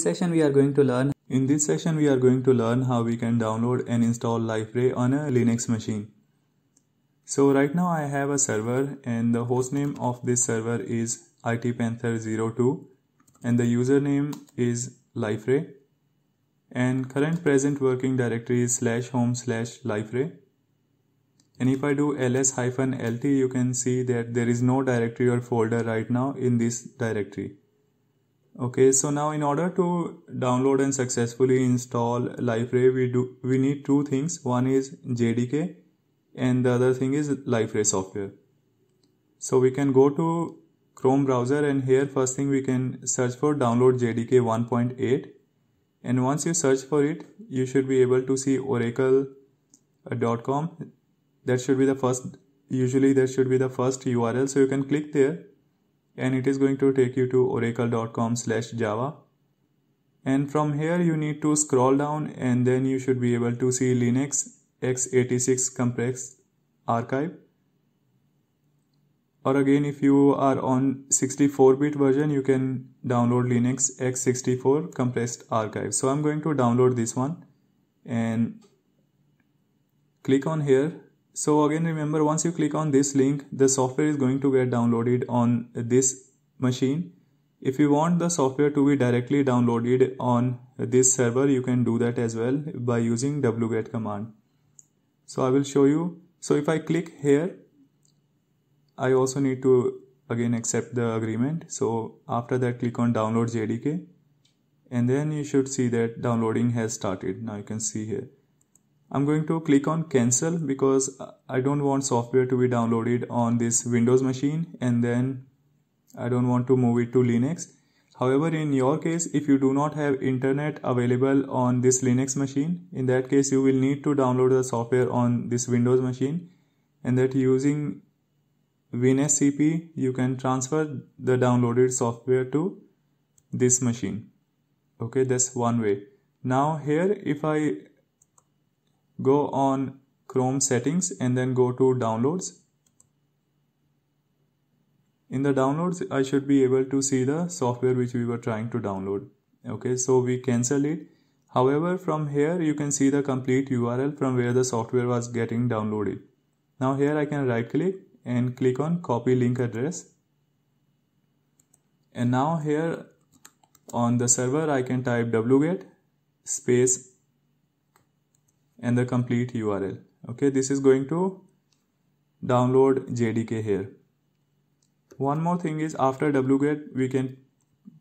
session we are going to learn in this session we are going to learn how we can download and install Liferay on a Linux machine. So right now I have a server and the hostname of this server is itpanther02 and the username is Liferay and current present working directory is slash home slash Liferay and if I do ls hyphen lt you can see that there is no directory or folder right now in this directory okay so now in order to download and successfully install liferay we do we need two things one is jdk and the other thing is liferay software so we can go to chrome browser and here first thing we can search for download jdk 1.8 and once you search for it you should be able to see oracle.com uh, that should be the first usually that should be the first url so you can click there and it is going to take you to oracle.com slash java and from here you need to scroll down and then you should be able to see linux x86 compressed archive or again if you are on 64-bit version you can download linux x64 compressed archive so i'm going to download this one and click on here so again remember once you click on this link the software is going to get downloaded on this machine if you want the software to be directly downloaded on this server you can do that as well by using wget command so i will show you so if i click here i also need to again accept the agreement so after that click on download jdk and then you should see that downloading has started now you can see here I'm going to click on cancel because I don't want software to be downloaded on this Windows machine and then I don't want to move it to Linux. However, in your case, if you do not have internet available on this Linux machine, in that case, you will need to download the software on this Windows machine and that using WinSCP, you can transfer the downloaded software to this machine. Okay, that's one way. Now here, if I go on Chrome settings and then go to downloads. In the downloads, I should be able to see the software which we were trying to download. Okay, so we cancel it. However, from here you can see the complete URL from where the software was getting downloaded. Now here I can right click and click on copy link address. And now here on the server I can type wget space and the complete URL. Okay, this is going to download JDK here. One more thing is after wget we can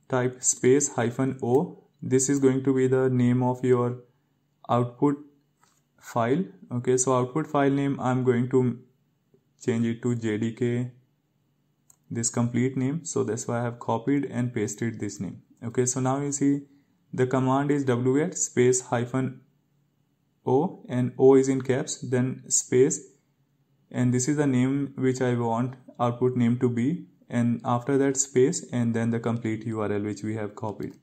type space hyphen o. This is going to be the name of your output file. Okay, so output file name I'm going to change it to JDK this complete name. So that's why I have copied and pasted this name. Okay, so now you see the command is wget space hyphen O and O is in caps then space and this is the name which I want output name to be and after that space and then the complete URL which we have copied.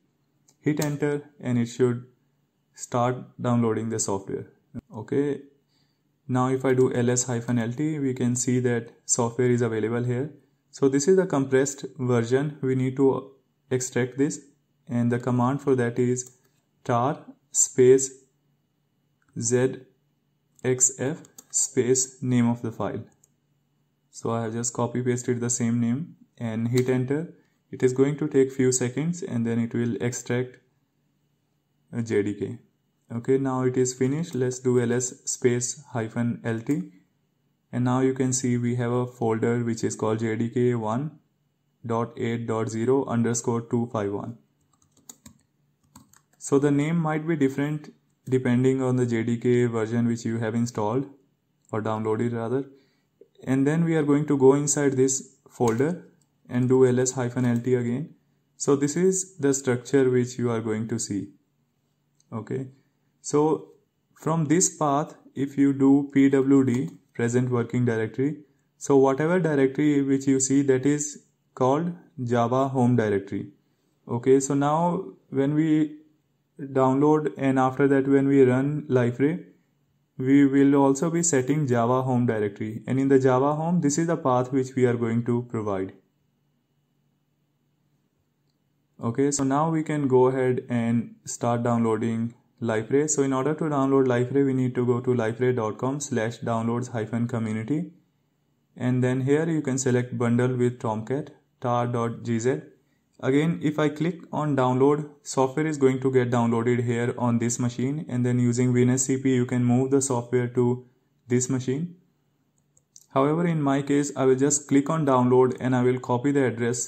Hit enter and it should start downloading the software. Okay. Now if I do ls-lt we can see that software is available here. So this is the compressed version. We need to extract this and the command for that is tar space zxf space name of the file. So I have just copy pasted the same name and hit enter. It is going to take few seconds and then it will extract a JDK. Okay, now it is finished. Let's do ls space hyphen lt. And now you can see we have a folder which is called jdk1.8.0 underscore 251. So the name might be different depending on the JDK version which you have installed or downloaded rather and then we are going to go inside this folder and do ls-lt again so this is the structure which you are going to see okay so from this path if you do pwd present working directory so whatever directory which you see that is called java home directory okay so now when we download and after that when we run liferay we will also be setting java home directory and in the java home this is the path which we are going to provide okay so now we can go ahead and start downloading liferay so in order to download liferay we need to go to liferay.com slash downloads hyphen community and then here you can select bundle with tomcat tar.gz again if I click on download software is going to get downloaded here on this machine and then using Venus CP you can move the software to this machine however in my case I will just click on download and I will copy the address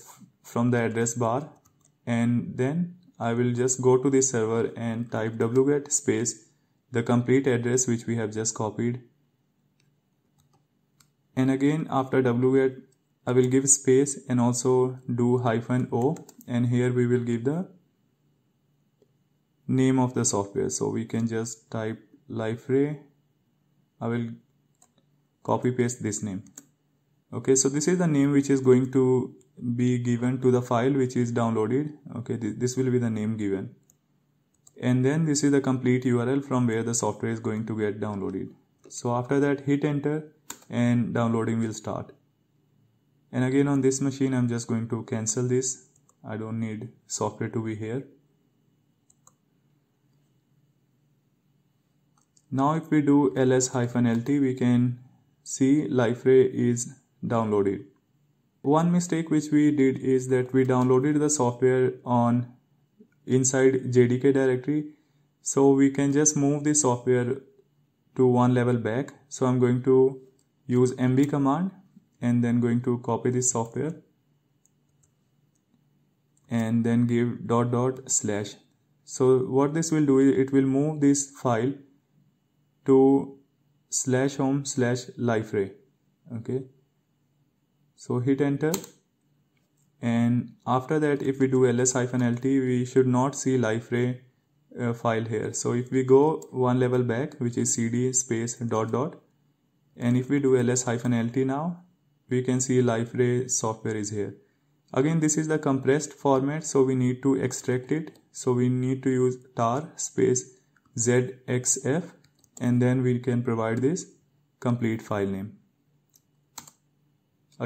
from the address bar and then I will just go to the server and type wget space the complete address which we have just copied and again after wget I will give space and also do hyphen O and here we will give the name of the software so we can just type liferay I will copy paste this name okay so this is the name which is going to be given to the file which is downloaded okay th this will be the name given and then this is the complete URL from where the software is going to get downloaded so after that hit enter and downloading will start and again on this machine I'm just going to cancel this I don't need software to be here now if we do ls lt we can see liferay is downloaded one mistake which we did is that we downloaded the software on inside jdk directory so we can just move the software to one level back so i'm going to use mb command and then going to copy this software and then give dot dot slash so what this will do is it will move this file to slash home slash life ray. okay so hit enter and after that if we do ls hyphen lt we should not see life uh, file here so if we go one level back which is cd space dot dot and if we do ls hyphen lt now we can see liferay software is here again this is the compressed format so we need to extract it so we need to use tar space zxf and then we can provide this complete file name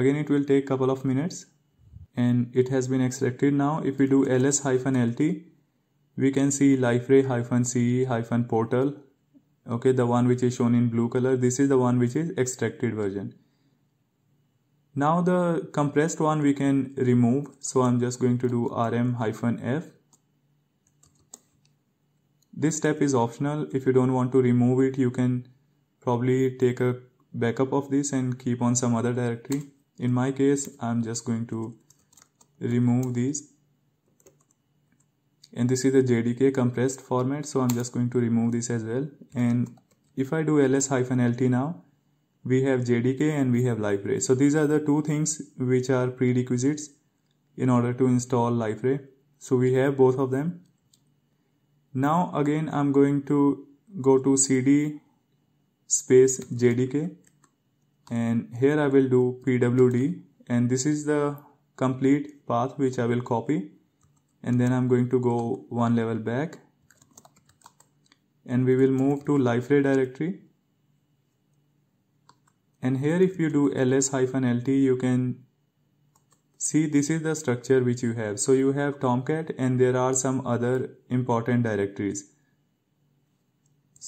again it will take couple of minutes and it has been extracted now if we do ls hyphen lt we can see liferay hyphen ce hyphen portal okay the one which is shown in blue color this is the one which is extracted version now the compressed one we can remove so I'm just going to do rm f this step is optional if you don't want to remove it you can probably take a backup of this and keep on some other directory in my case I'm just going to remove these and this is the JDK compressed format so I'm just going to remove this as well and if I do ls hyphen lt now we have JDK and we have LiveRay. So these are the two things which are prerequisites in order to install LiveRay. So we have both of them. Now again I'm going to go to cd space JDK and here I will do pwd and this is the complete path which I will copy and then I'm going to go one level back and we will move to LiveRay directory and here if you do ls hyphen lt you can see this is the structure which you have so you have tomcat and there are some other important directories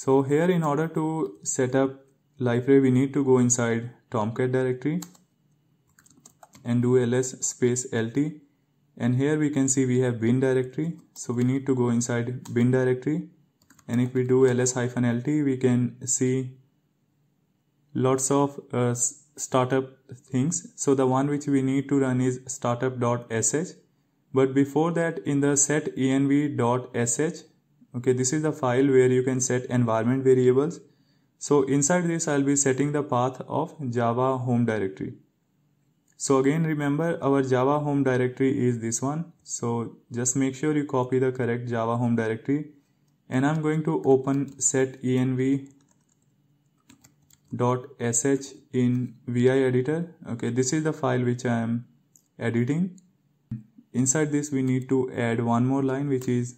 so here in order to set up library we need to go inside tomcat directory and do ls space lt and here we can see we have bin directory so we need to go inside bin directory and if we do ls hyphen lt we can see lots of uh, startup things. So the one which we need to run is startup.sh. But before that in the set env.sh, okay, this is the file where you can set environment variables. So inside this, I'll be setting the path of Java home directory. So again, remember our Java home directory is this one. So just make sure you copy the correct Java home directory and I'm going to open set env dot sh in vi editor okay this is the file which i am editing inside this we need to add one more line which is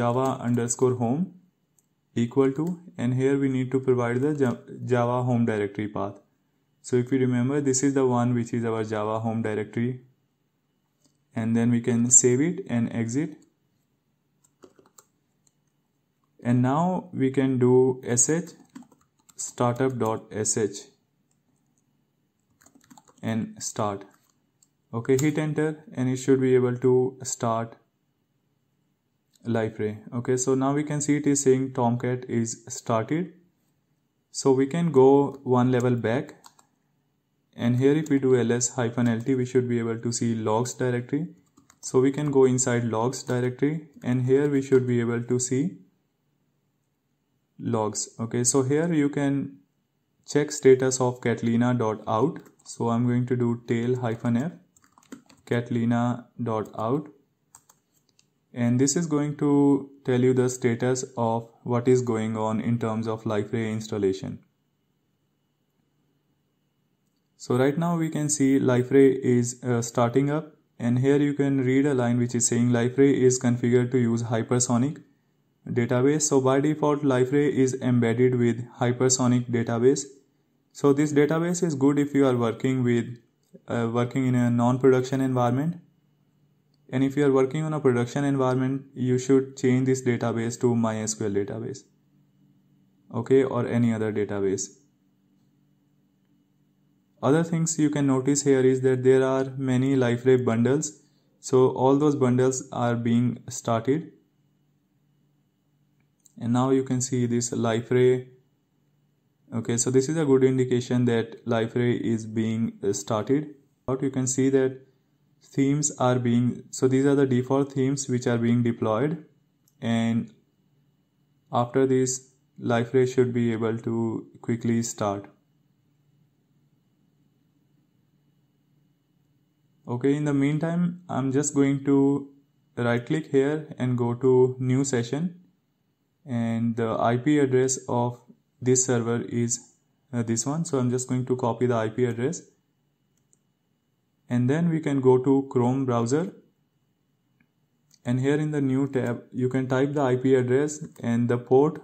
java underscore home equal to and here we need to provide the java home directory path so if you remember this is the one which is our java home directory and then we can save it and exit and now we can do sh startup.sh and start okay hit enter and it should be able to start liferay okay so now we can see it is saying tomcat is started so we can go one level back and here if we do ls hyphen lt we should be able to see logs directory so we can go inside logs directory and here we should be able to see logs okay so here you can check status of catalina.out so i'm going to do tail hyphen f catalina.out and this is going to tell you the status of what is going on in terms of liferay installation so right now we can see liferay is uh, starting up and here you can read a line which is saying liferay is configured to use hypersonic database. So by default Liferay is embedded with Hypersonic database. So this database is good if you are working with uh, working in a non-production environment and if you are working on a production environment you should change this database to mysql database okay or any other database other things you can notice here is that there are many liferay bundles so all those bundles are being started and now you can see this life ray okay so this is a good indication that life ray is being uh, started But you can see that themes are being so these are the default themes which are being deployed and after this life ray should be able to quickly start okay in the meantime i'm just going to right click here and go to new session and the IP address of this server is uh, this one so I'm just going to copy the IP address and then we can go to Chrome browser and here in the new tab you can type the IP address and the port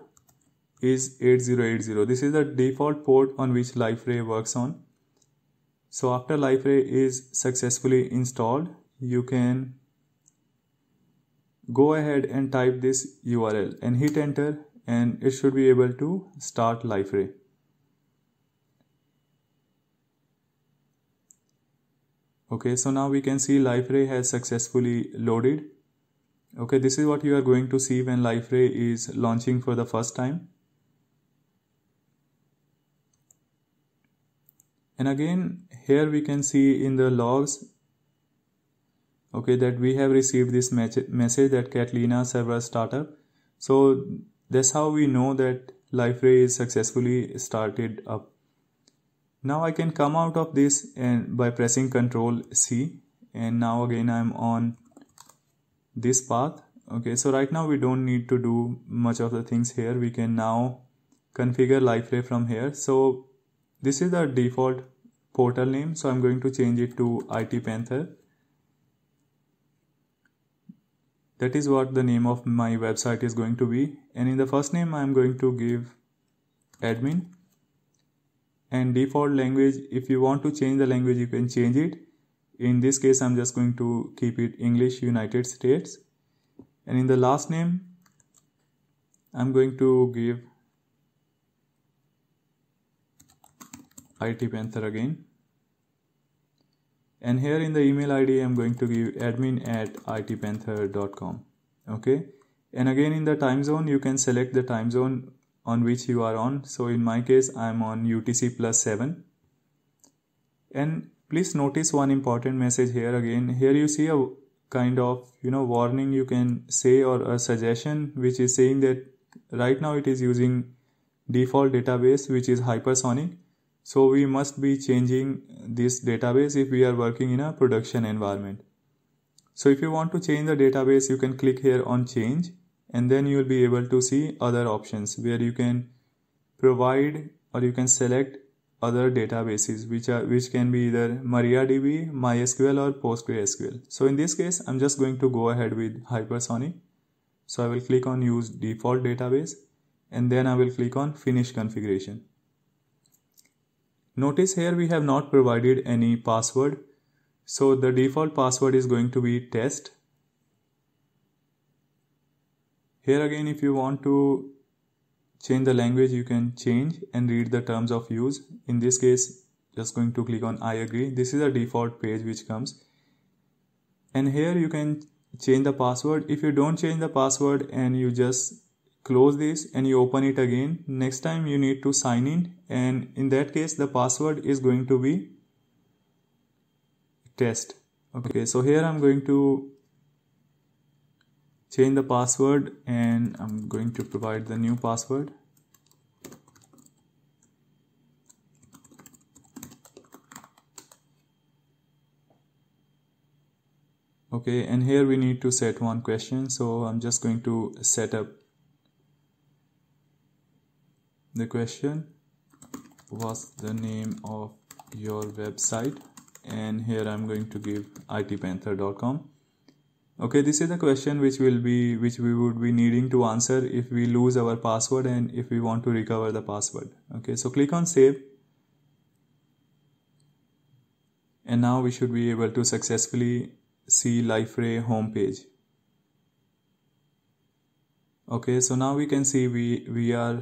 is 8080 this is the default port on which Liferay works on so after Liferay is successfully installed you can go ahead and type this URL and hit enter and it should be able to start Liferay. Okay, so now we can see Liferay has successfully loaded. Okay, this is what you are going to see when Liferay is launching for the first time. And again, here we can see in the logs okay that we have received this message that Catalina server startup so that's how we know that liferay is successfully started up now I can come out of this and by pressing control C and now again I'm on this path okay so right now we don't need to do much of the things here we can now configure liferay from here so this is the default portal name so I'm going to change it to IT Panther that is what the name of my website is going to be and in the first name I am going to give admin and default language if you want to change the language you can change it in this case I'm just going to keep it English United States and in the last name I'm going to give IT Panther again and here in the email id i'm going to give admin at itpanther.com okay and again in the time zone you can select the time zone on which you are on so in my case i'm on utc plus 7 and please notice one important message here again here you see a kind of you know warning you can say or a suggestion which is saying that right now it is using default database which is hypersonic so we must be changing this database if we are working in a production environment so if you want to change the database you can click here on change and then you will be able to see other options where you can provide or you can select other databases which are which can be either MariaDB, MySQL or PostgreSQL. So in this case, I'm just going to go ahead with Hypersonic. So I will click on use default database and then I will click on finish configuration. Notice here we have not provided any password. So the default password is going to be test. Here again if you want to change the language you can change and read the terms of use. In this case just going to click on I agree. This is a default page which comes and here you can change the password. If you don't change the password and you just close this and you open it again next time you need to sign in and in that case the password is going to be test okay so here i'm going to change the password and i'm going to provide the new password okay and here we need to set one question so i'm just going to set up the question what's the name of your website and here i'm going to give itpanther.com okay this is the question which will be which we would be needing to answer if we lose our password and if we want to recover the password okay so click on save and now we should be able to successfully see liferay homepage okay so now we can see we we are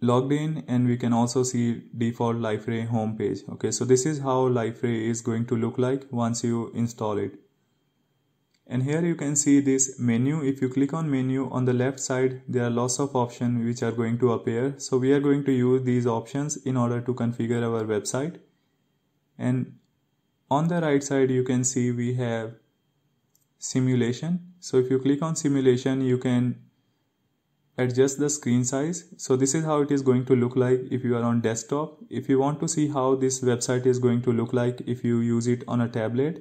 logged in and we can also see default Liferay homepage. Okay, so this is how Liferay is going to look like once you install it. And here you can see this menu. If you click on menu on the left side, there are lots of options which are going to appear. So we are going to use these options in order to configure our website. And on the right side, you can see we have simulation. So if you click on simulation, you can adjust the screen size so this is how it is going to look like if you are on desktop if you want to see how this website is going to look like if you use it on a tablet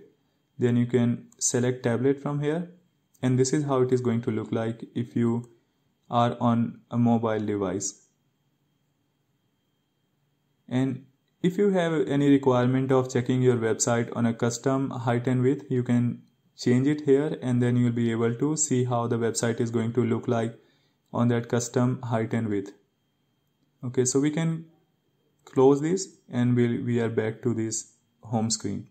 then you can select tablet from here and this is how it is going to look like if you are on a mobile device and if you have any requirement of checking your website on a custom height and width you can change it here and then you'll be able to see how the website is going to look like on that custom height and width okay so we can close this and we we'll, we are back to this home screen